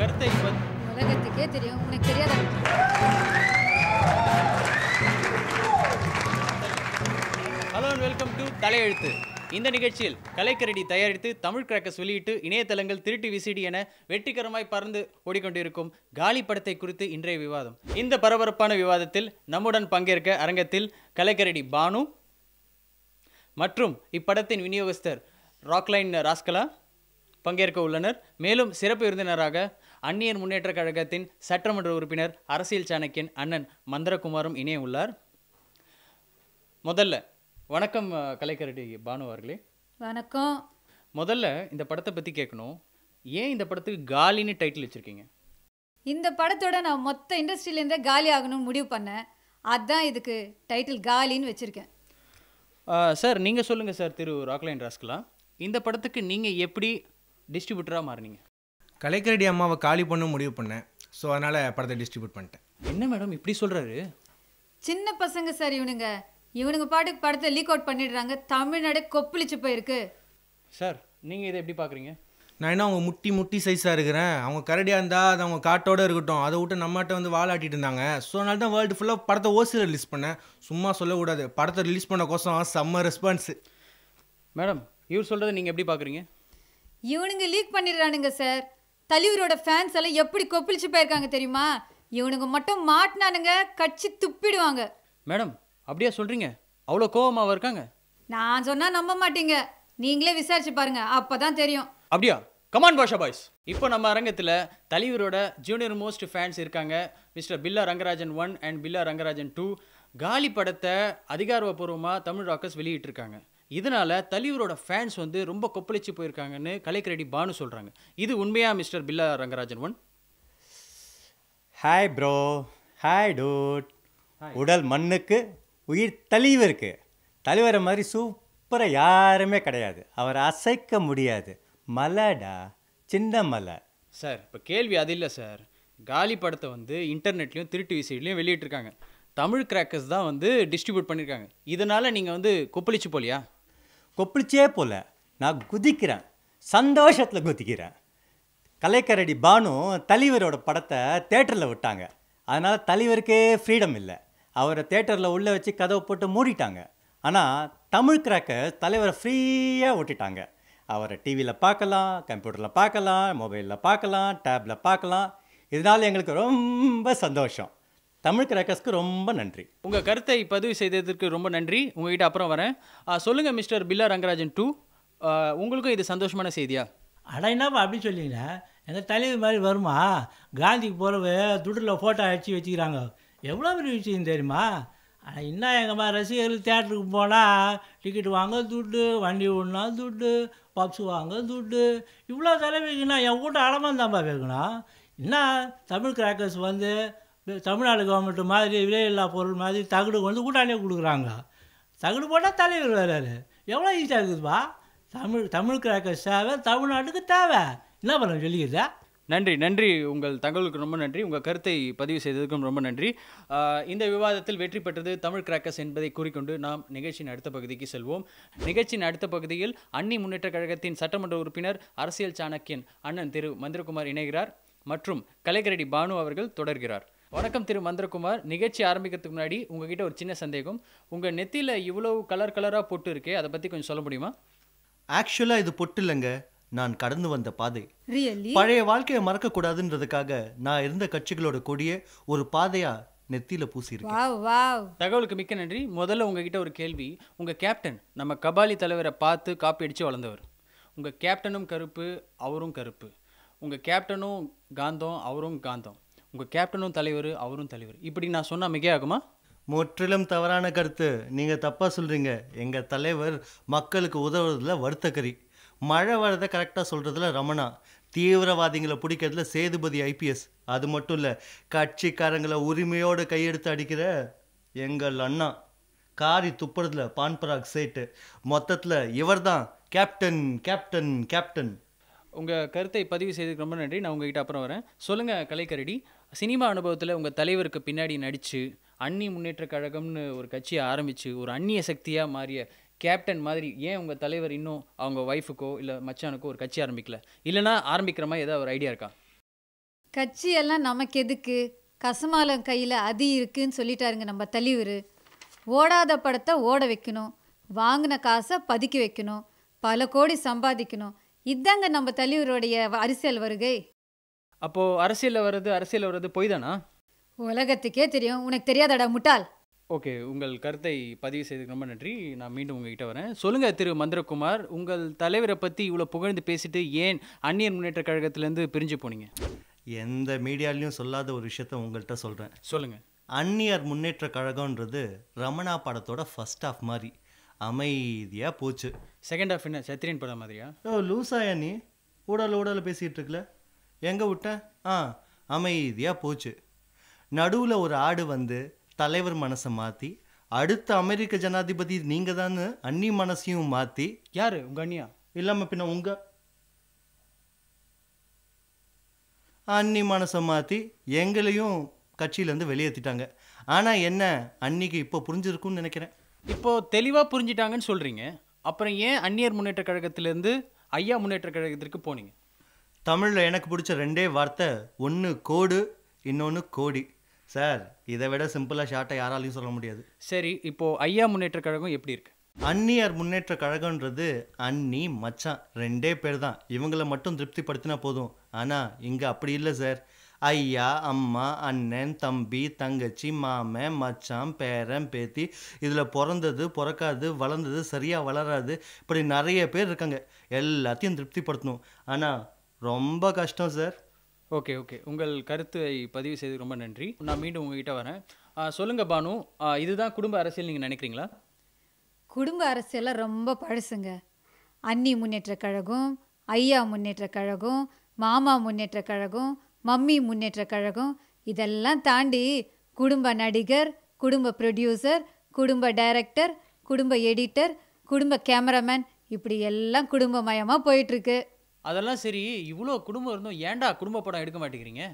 கருத்தை உலகத்துக்கே தெரியும் உனக்கு தெரியாத ஹலோ அண்ட் வெல்கம் டு தலையெழுத்து இந்த நிகழ்ச்சியில் கலைக்கரடி தயாரித்து தமிழ் கிராக்கஸ் வெளியிட்டு இணையதளங்கள் திருட்டு விசிடி என வெற்றிகரமாய் பறந்து ஓடிக்கொண்டிருக்கும் காலி படத்தை குறித்து இன்றைய விவாதம் இந்த பரபரப்பான விவாதத்தில் நம்முடன் பங்கேற்க அரங்கத்தில் கலைக்கரடி பானு மற்றும் இப்படத்தின் விநியோகஸ்தர் ராக்லைன் ராஸ்கலா பங்கேற்க உள்ளனர் மேலும் சிறப்பு விருந்தினராக அந்நியர் முன்னேற்ற கழகத்தின் சட்டமன்ற உறுப்பினர் அரசியல் சாணக்கியன் அண்ணன் மந்திரகுமாரும் இணைய உள்ளார் முதல்ல வணக்கம் கலைக்கரடி பானு அவர்களே வணக்கம் முதல்ல இந்த படத்தை பற்றி கேட்கணும் ஏன் இந்த படத்துக்கு காலின்னு டைட்டில் வச்சுருக்கீங்க இந்த படத்தோட நான் மொத்த இண்டஸ்ட்ரியிலேருந்தே காலி ஆகணும்னு முடிவு பண்ணேன் அதுதான் இதுக்கு டைட்டில் காலின்னு வச்சுருக்கேன் சார் நீங்கள் சொல்லுங்கள் சார் திரு ராக்லைன் ராஸ்கலா இந்த படத்துக்கு நீங்கள் எப்படி டிஸ்ட்ரிபியூட்டராக மாறினீங்க கலைக்கரடி அம்மாவை காலி பண்ண முடிவு பண்ணேன் ஸோ அதனால் படத்தை டிஸ்ட்ரிபியூட் பண்ணிட்டேன் என்ன மேடம் இப்படி சொல்கிறாரு சின்ன பசங்க சார் இவனுங்க இவனுங்க பாட்டுக்கு படத்தை லீக் அவுட் பண்ணிடுறாங்க தமிழ்நாடு கொப்பளிச்சு போயிருக்கு சார் நீங்கள் இதை எப்படி பார்க்குறீங்க நான் என்ன அவங்க முட்டி முட்டி சைஸாக இருக்கிறேன் அவங்க கரடியாக இருந்தால் அது அவங்க காட்டோடு இருக்கட்டும் அதை விட்டு நம்மகிட்ட வந்து வாழாட்டிட்டு இருந்தாங்க ஸோ அதனால தான் வேர்ல்டு ஃபுல்லாக படத்தை ஓசியில் ரிலீஸ் பண்ணேன் சும்மா சொல்லக்கூடாது படத்தை ரிலீஸ் பண்ண கோசம் செம்ம ரெஸ்பான்ஸு மேடம் இவர் சொல்கிறத நீங்கள் எப்படி பார்க்குறீங்க இவனுங்க லீக் பண்ணிடுறானுங்க சார் தலைவரோட ஃபேன்ஸ் எல்லாம் எப்படி கொப்பளிச்சு போயிருக்காங்க தெரியுமா இவனுங்க மட்டும் மாட்டினானுங்க கட்சி துப்பிடுவாங்க மேடம் அப்படியா சொல்கிறீங்க அவ்வளோ கோவமாக இருக்காங்க நான் சொன்னால் நம்ப மாட்டீங்க நீங்களே விசாரிச்சு பாருங்க அப்போ தான் தெரியும் அப்படியா கமான் பாஷா பாய்ஸ் இப்போ நம்ம அரங்கத்தில் தலைவரோட ஜூனியர் மோஸ்ட் ஃபேன்ஸ் இருக்காங்க mister Billa Rangarajan one and Billa Rangarajan two காலி படத்தை அதிகாரப்பூர்வமாக தமிழ் ராக்கர்ஸ் வெளியிட்டிருக்காங்க இதனால தலைவரோட ஃபேன்ஸ் வந்து ரொம்ப கொப்பளிச்சு போயிருக்காங்கன்னு கலைக்கரடி பானு சொல்கிறாங்க இது உண்மையா mister Billa Rangarajan one hi bro hi dude உடல் மண்ணுக்கு உயிர் தெளிவு இருக்குது தலைவரை மாதிரி சூப்பராக யாருமே கிடையாது அவர் அசைக்க முடியாது மலைடா சின்ன மலை சார் இப்போ கேள்வி அது இல்லை சார் காலி படத்தை வந்து இன்டர்நெட்லேயும் திருட்டு விசையிலையும் வெளியிட்ருக்காங்க தமிழ் கிராக்கர்ஸ் தான் வந்து டிஸ்ட்ரிபியூட் பண்ணியிருக்காங்க இதனால் நீங்கள் வந்து கொப்பளிச்சு போலியா கொப்பளிச்சே போல நான் குதிக்கிறேன் சந்தோஷத்தில் குதிக்கிறேன் கலைக்கரடி பானு தலைவரோட படத்தை தேட்டரில் விட்டாங்க அதனால் தலைவருக்கே ஃப்ரீடம் இல்லை அவரை தேட்டரில் உள்ளே வச்சு கதவை போட்டு மூடிட்டாங்க ஆனால் தமிழ் கிராக்கர் தலைவரை ஃப்ரீயாக ஓட்டிட்டாங்க அவரை டிவியில் பார்க்கலாம் கம்ப்யூட்டரில் பார்க்கலாம் மொபைலில் பார்க்கலாம் டேப்பில் பார்க்கலாம் இதனால் எங்களுக்கு ரொம்ப சந்தோஷம் தமிழ் கிராக்கர்ஸ்க்கு ரொம்ப நன்றி உங்கள் கருத்தை பதிவு செய்ததற்கு ரொம்ப நன்றி உங்ககிட்ட அப்புறம் வரேன் சொல்லுங்கள் மிஸ்டர் பில்லா ரங்கராஜன் டூ உங்களுக்கும் இது சந்தோஷமான செய்தியா அட என்னப்பா அப்படின்னு சொல்லிங்களேன் எங்கள் தலைவர் மாதிரி வருமா காந்திக்கு போகிறவ துடில் ஃபோட்டோ அடிச்சு வச்சுக்கிறாங்க எவ்வளோ பெரிய விஷயம் தெரியுமா ஆனால் இன்னும் எங்கள் ரசிகர்கள் தேட்டருக்கு போனால் டிக்கெட் வாங்க துட்டு வண்டி ஓடினா துட்டு பப்ஸ் வாங்க துட்டு இவ்வளோ தலைமைக்குன்னா என் கூட்டம் அடமாக தான்ப்பா வைக்கணும் என்ன தமிழ் கிராக்கர்ஸ் வந்து தமிழ்நாடு கவர்மெண்ட் மாதிரி விலையில்லா பொருள் மாதிரி தகுடு வந்து கூட்டாளியே கொடுக்குறாங்க தகுடு போட்டால் தலைவர் வர்றாரு எவ்வளோ ஈஸியாக இருக்குதுப்பா தமிழ் தமிழ் கிராக்கர்ஸ் தேவை தமிழ்நாட்டுக்கு தேவை என்ன பண்ண சொல்லிக்கிறதா நன்றி நன்றி உங்கள் தகவலுக்கு ரொம்ப நன்றி உங்கள் கருத்தை பதிவு செய்ததுக்கும் ரொம்ப நன்றி இந்த விவாதத்தில் வெற்றி பெற்றது தமிழ் கிராக்கர்ஸ் என்பதை கூறிக்கொண்டு நாம் நிகழ்ச்சியின் அடுத்த பகுதிக்கு செல்வோம் நிகழ்ச்சியின் அடுத்த பகுதியில் அன்னி முன்னேற்ற கழகத்தின் சட்டமன்ற உறுப்பினர் அரசியல் சாணக்கியன் அண்ணன் திரு மந்திரகுமார் இணைகிறார் மற்றும் கலைகரடி பானு அவர்கள் தொடர்கிறார் வணக்கம் திரு மந்திரகுமார் நிகழ்ச்சி ஆரம்பிக்கிறதுக்கு முன்னாடி உங்ககிட்ட ஒரு சின்ன சந்தேகம் உங்கள் நெத்தியில் இவ்வளோ கலர் கலராக பொட்டு இருக்கே அதை பற்றி கொஞ்சம் சொல்ல முடியுமா ஆக்சுவலாக இது பொட்டு இல்லைங்க நான் கடந்து வந்த பாதை பழைய வாழ்க்கையை மறக்க கூடாதுன்றதுக்காக நான் இருந்த கட்சிகளோட கொடிய ஒரு பாதையா நெத்தியில பூசியிருக்கேன் தகவலுக்கு மிக்க நன்றி முதல்ல உங்ககிட்ட ஒரு கேள்வி உங்க கேப்டன் நம்ம கபாலி தலைவரை பார்த்து காப்பி அடிச்சு வளர்ந்தவர் உங்க கேப்டனும் கருப்பு அவரும் கருப்பு உங்க கேப்டனும் காந்தம் அவரும் காந்தம் உங்க கேப்டனும் தலைவர் அவரும் தலைவர் இப்படி நான் சொன்னா மிகையாகுமா முற்றிலும் தவறான கருத்து நீங்க தப்பா சொல்றீங்க எங்க தலைவர் மக்களுக்கு உதவுறதுல வருத்தக்கறி மழை வரதை கரெக்டாக சொல்கிறதுல ரமணா தீவிரவாதிகளை பிடிக்கிறதுல சேதுபதி ஐபிஎஸ் அது மட்டும் இல்லை கட்சிக்காரங்களை உரிமையோடு கையெடுத்து அடிக்கிற எங்கள் அண்ணா காரி துப்புறதுல பான்பராக் சேட்டு மொத்தத்தில் இவர் தான் கேப்டன் கேப்டன் கேப்டன் உங்கள் கருத்தை பதிவு செய்ததுக்கு ரொம்ப நன்றி நான் உங்ககிட்ட அப்புறம் வரேன் சொல்லுங்கள் கலைக்கரடி சினிமா அனுபவத்தில் உங்கள் தலைவருக்கு பின்னாடி நடித்து அந்நி முன்னேற்ற கழகம்னு ஒரு கட்சியை ஆரம்பித்து ஒரு அந்நிய சக்தியாக மாறிய கேப்டன் மாதிரி ஏன் உங்கள் தலைவர் இன்னும் அவங்க ஒய்ஃபுக்கோ இல்லை மச்சானுக்கோ ஒரு கட்சி ஆரம்பிக்கல இல்லைனா ஆரம்பிக்கிற மாதிரி ஏதாவது ஒரு ஐடியா இருக்கா கட்சியெல்லாம் நமக்கு எதுக்கு கசமாலம் கையில் அதி இருக்குன்னு சொல்லிட்டாருங்க நம்ம தலைவர் ஓடாத படத்தை ஓட வைக்கணும் வாங்கின காசை பதுக்கி வைக்கணும் பல கோடி சம்பாதிக்கணும் இதாங்க நம்ம தலைவருடைய அரசியல் வருகை அப்போது அரசியலில் வர்றது அரசியலில் வர்றது பொய் தானா உலகத்துக்கே தெரியும் உனக்கு தெரியாதடா முட்டாள் ஓகே உங்கள் கருத்தை பதிவு செய்ததுக்கு ரொம்ப நன்றி நான் மீண்டும் உங்ககிட்ட வரேன் சொல்லுங்கள் திரு மந்திரகுமார் உங்கள் தலைவரை பற்றி இவ்வளோ புகழ்ந்து பேசிட்டு ஏன் அந்நியர் முன்னேற்ற கழகத்திலேருந்து பிரிஞ்சு போனீங்க எந்த மீடியாலையும் சொல்லாத ஒரு விஷயத்த உங்கள்கிட்ட சொல்கிறேன் சொல்லுங்கள் அந்நியர் முன்னேற்ற கழகன்றது ரமணா படத்தோட ஃபஸ்ட் ஆஃப் மாதிரி அமைதியாக போச்சு செகண்ட் ஆஃப் என்ன சத்திரியன் படம் மாதிரியா ஓ லூசாயா நீ ஊடல் ஊடல் பேசிகிட்டு இருக்கல எங்கே விட்டேன் ஆ அமைதியாக போச்சு நடுவில் ஒரு ஆடு வந்து தலைவர் மனசை மாற்றி அடுத்த அமெரிக்க ஜனாதிபதி நீங்கள் தான் அன்னி மனசையும் மாற்றி யார் உங்கள் அண்ணியா இல்லாமல் பின்ன உங்கள் அன்னி மனசை மாற்றி எங்களையும் கட்சியிலேருந்து வெளியேற்றிட்டாங்க ஆனால் என்ன அன்னிக்கு இப்போ புரிஞ்சிருக்கும்னு நினைக்கிறேன் இப்போது தெளிவாக புரிஞ்சிட்டாங்கன்னு சொல்கிறீங்க அப்புறம் ஏன் அந்நியர் முன்னேற்ற கழகத்திலேருந்து ஐயா முன்னேற்ற கழகத்திற்கு போனீங்க தமிழில் எனக்கு பிடிச்ச ரெண்டே வார்த்தை ஒன்று கோடு இன்னொன்று கோடி சார் இதை விட சிம்பிளாக ஷார்ட்டை யாராலையும் சொல்ல முடியாது சரி இப்போது ஐயா முன்னேற்ற கழகம் எப்படி இருக்கு அந்நியார் முன்னேற்ற கழகன்றது அன்னி மச்சான் ரெண்டே பேர் தான் இவங்களை மட்டும் திருப்திப்படுத்தினா போதும் ஆனால் இங்கே அப்படி இல்லை சார் ஐயா அம்மா அண்ணன் தம்பி தங்கச்சி மாமன் மச்சான் பேரன் பேத்தி இதில் பிறந்தது பிறக்காது வளர்ந்தது சரியாக வளராது இப்படி நிறைய பேர் இருக்காங்க எல்லாத்தையும் திருப்திப்படுத்தணும் ஆனால் ரொம்ப கஷ்டம் சார் ஓகே ஓகே உங்கள் கருத்தை பதிவு செய்து ரொம்ப நன்றி நான் மீண்டும் உங்ககிட்ட வரேன் சொல்லுங்கள் பானு இதுதான் குடும்ப அரசியல் நீங்கள் நினைக்கிறீங்களா குடும்ப அரசியலில் ரொம்ப பழசுங்க அன்னி முன்னேற்ற கழகம் ஐயா முன்னேற்ற கழகம் மாமா முன்னேற்ற கழகம் மம்மி முன்னேற்ற கழகம் இதெல்லாம் தாண்டி குடும்ப நடிகர் குடும்ப ப்ரொடியூசர் குடும்ப டைரக்டர் குடும்ப எடிட்டர் குடும்ப கேமராமேன் இப்படி எல்லாம் குடும்பமயமாக போயிட்டுருக்கு அதெல்லாம் சரி இவ்வளோ குடும்பம் இருந்தோம் ஏன்டா குடும்ப படம் எடுக்க மாட்டேங்கிறீங்க